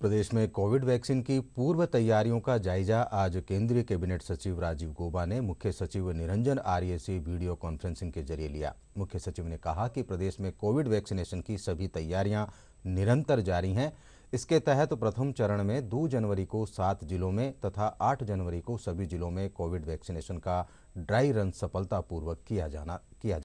प्रदेश में Covid vaccine की पूर्व तैयारियों का जायजा आज केंद्रीय कैबिनेट सचिव राजीव गौबा ने मुख्य सचिव निरंजन आर्य से वीडियो कॉन्फ्रेंसिंग के जरिए लिया मुख्य सचिव ने कहा कि प्रदेश में कोविड वैक्सीनेशन की सभी तैयारियां निरंतर जारी हैं इसके तहत तो प्रथम चरण में दो जनवरी को सात जिलों में तथा आठ जनवरी को सभी जिलों में कोविड वैक्सीनेशन का ड्राई रन सफलतापूर्वक किया जाना किया